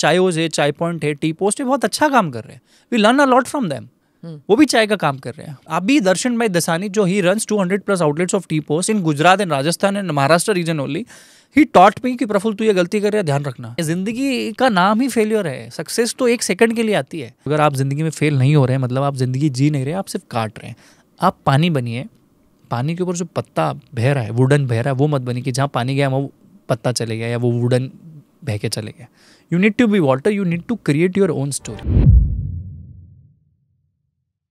चायोज है चाय पॉइंट है टी पोस्ट है बहुत अच्छा काम कर रहे हैं we learn a lot from them वो भी चाय का काम कर रहे हैं अभी दर्शन भाई दसानी जो he two hundred plus outlets of tea post in Gujarat and Rajasthan and Maharashtra region only he taught me कि प्रफुल तू ये गलती कर रहा है ध्यान रखना जिंदगी का नाम ही फेलियर है सक्सेस तो एक सेकंड के लिए आती है अगर आप जिंदगी में फेल नहीं हो रहे हैं मतलब आप जिंदगी जी नहीं रहे आप सिर्फ काट रहे हैं आप पानी बनिए पानी के ऊपर जो पत्ता बह रहा है वुडन बह रहा है वो मत बनी कि जहाँ पानी गया वो पत्ता चले गया या वो वुडन बह के चले गए you need to be water you need to create your own story